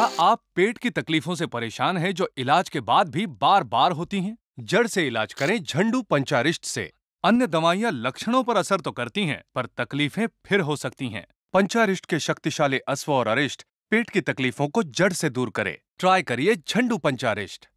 क्या आप पेट की तकलीफों से परेशान हैं जो इलाज के बाद भी बार बार होती हैं? जड़ से इलाज करें झंडू पंचारिष्ट से अन्य दवाइयाँ लक्षणों पर असर तो करती हैं पर तकलीफें फिर हो सकती हैं पंचारिष्ट के शक्तिशाली अश्व और अरिष्ट पेट की तकलीफों को जड़ से दूर करें ट्राई करिए झंडू पंचारिष्ट